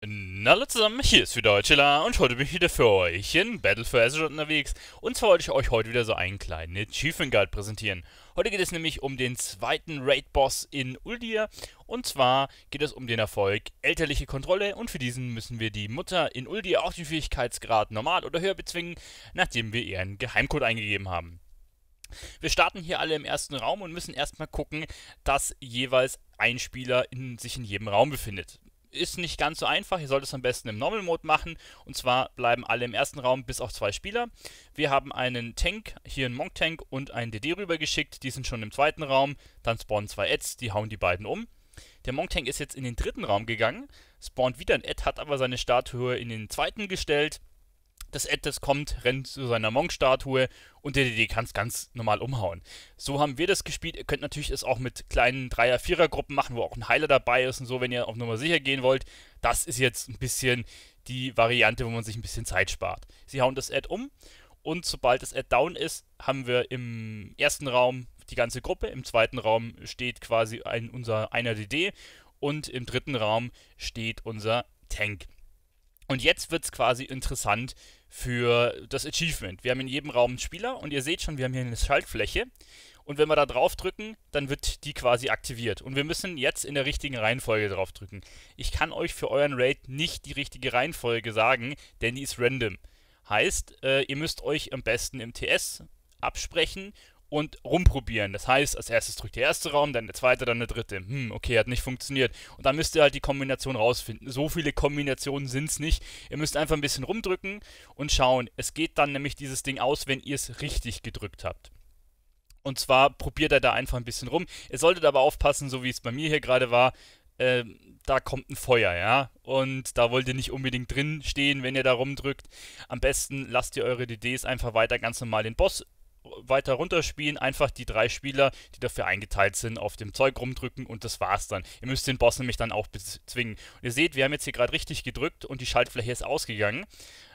Hallo zusammen, hier ist wieder Chilla und heute bin ich wieder für euch in Battle for Azeroth unterwegs. Und zwar wollte ich euch heute wieder so einen kleinen Achievement Guide präsentieren. Heute geht es nämlich um den zweiten Raid-Boss in Uldir. Und zwar geht es um den Erfolg elterliche Kontrolle und für diesen müssen wir die Mutter in Uldir auch den Fähigkeitsgrad normal oder höher bezwingen, nachdem wir ihren Geheimcode eingegeben haben. Wir starten hier alle im ersten Raum und müssen erstmal gucken, dass jeweils ein Spieler in, sich in jedem Raum befindet. Ist nicht ganz so einfach. Ihr sollt es am besten im Normal Mode machen. Und zwar bleiben alle im ersten Raum bis auf zwei Spieler. Wir haben einen Tank, hier einen Monk Tank und einen DD rübergeschickt. Die sind schon im zweiten Raum. Dann spawnen zwei Ads, die hauen die beiden um. Der Monk Tank ist jetzt in den dritten Raum gegangen. Spawnt wieder ein Ad, hat aber seine Statue in den zweiten gestellt dass Ettes kommt, rennt zu seiner Monk-Statue und der DD kann es ganz normal umhauen. So haben wir das gespielt. Ihr könnt natürlich es auch mit kleinen Dreier-, Vierer-Gruppen machen, wo auch ein Heiler dabei ist und so, wenn ihr auf Nummer sicher gehen wollt. Das ist jetzt ein bisschen die Variante, wo man sich ein bisschen Zeit spart. Sie hauen das Ad um und sobald das Ad down ist, haben wir im ersten Raum die ganze Gruppe, im zweiten Raum steht quasi ein, unser einer DD und im dritten Raum steht unser Tank. Und jetzt wird es quasi interessant für das Achievement. Wir haben in jedem Raum einen Spieler und ihr seht schon, wir haben hier eine Schaltfläche. Und wenn wir da drauf drücken, dann wird die quasi aktiviert. Und wir müssen jetzt in der richtigen Reihenfolge drauf drücken. Ich kann euch für euren Raid nicht die richtige Reihenfolge sagen, denn die ist random. Heißt, äh, ihr müsst euch am besten im TS absprechen und rumprobieren. Das heißt, als erstes drückt der erste Raum, dann der zweite, dann der dritte. Hm, okay, hat nicht funktioniert. Und dann müsst ihr halt die Kombination rausfinden. So viele Kombinationen sind es nicht. Ihr müsst einfach ein bisschen rumdrücken und schauen. Es geht dann nämlich dieses Ding aus, wenn ihr es richtig gedrückt habt. Und zwar probiert er da einfach ein bisschen rum. Ihr solltet aber aufpassen, so wie es bei mir hier gerade war, äh, da kommt ein Feuer, ja. Und da wollt ihr nicht unbedingt drin stehen, wenn ihr da rumdrückt. Am besten lasst ihr eure DDs einfach weiter ganz normal den Boss weiter runterspielen, einfach die drei Spieler, die dafür eingeteilt sind, auf dem Zeug rumdrücken und das war's dann. Ihr müsst den Boss nämlich dann auch bezwingen. Und ihr seht, wir haben jetzt hier gerade richtig gedrückt und die Schaltfläche ist ausgegangen.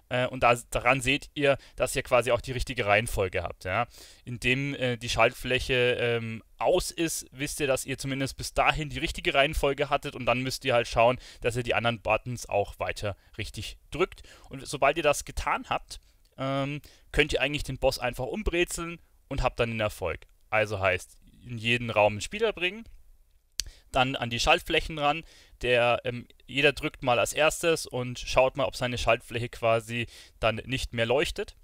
Äh, und da, daran seht ihr, dass ihr quasi auch die richtige Reihenfolge habt. Ja? Indem äh, die Schaltfläche ähm, aus ist, wisst ihr, dass ihr zumindest bis dahin die richtige Reihenfolge hattet und dann müsst ihr halt schauen, dass ihr die anderen Buttons auch weiter richtig drückt. Und sobald ihr das getan habt, ähm, könnt ihr eigentlich den Boss einfach umbrezeln und habt dann den Erfolg. Also heißt, in jeden Raum einen Spieler bringen, dann an die Schaltflächen ran. Der, ähm, jeder drückt mal als erstes und schaut mal, ob seine Schaltfläche quasi dann nicht mehr leuchtet.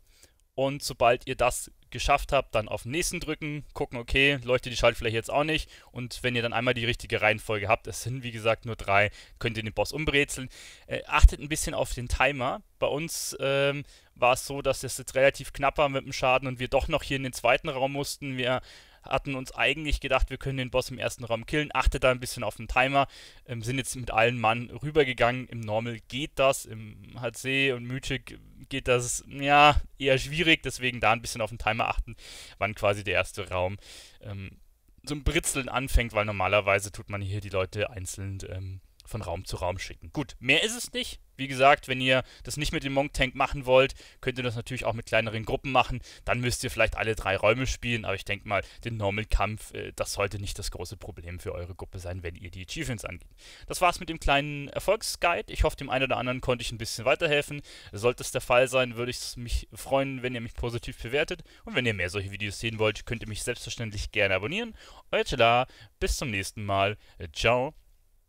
Und sobald ihr das geschafft habt, dann auf den Nächsten drücken, gucken, okay, leuchtet die Schaltfläche jetzt auch nicht. Und wenn ihr dann einmal die richtige Reihenfolge habt, es sind wie gesagt nur drei, könnt ihr den Boss umbrezeln. Äh, achtet ein bisschen auf den Timer. Bei uns ähm, war es so, dass es jetzt relativ knapp war mit dem Schaden und wir doch noch hier in den zweiten Raum mussten. Wir hatten uns eigentlich gedacht, wir können den Boss im ersten Raum killen. Achtet da ein bisschen auf den Timer. Ähm, sind jetzt mit allen Mann rübergegangen. Im Normal geht das, im HC und Mythic geht das ja eher schwierig. Deswegen da ein bisschen auf den Timer achten, wann quasi der erste Raum ähm, zum Britzeln anfängt, weil normalerweise tut man hier die Leute einzeln ähm, von Raum zu Raum schicken. Gut, mehr ist es nicht. Wie gesagt, wenn ihr das nicht mit dem Monk Tank machen wollt, könnt ihr das natürlich auch mit kleineren Gruppen machen. Dann müsst ihr vielleicht alle drei Räume spielen, aber ich denke mal, den Normal Kampf, äh, das sollte nicht das große Problem für eure Gruppe sein, wenn ihr die Achievements angeht. Das war's mit dem kleinen Erfolgsguide. Ich hoffe, dem einen oder anderen konnte ich ein bisschen weiterhelfen. Sollte es der Fall sein, würde ich mich freuen, wenn ihr mich positiv bewertet. Und wenn ihr mehr solche Videos sehen wollt, könnt ihr mich selbstverständlich gerne abonnieren. Euer Chela, bis zum nächsten Mal. Ciao.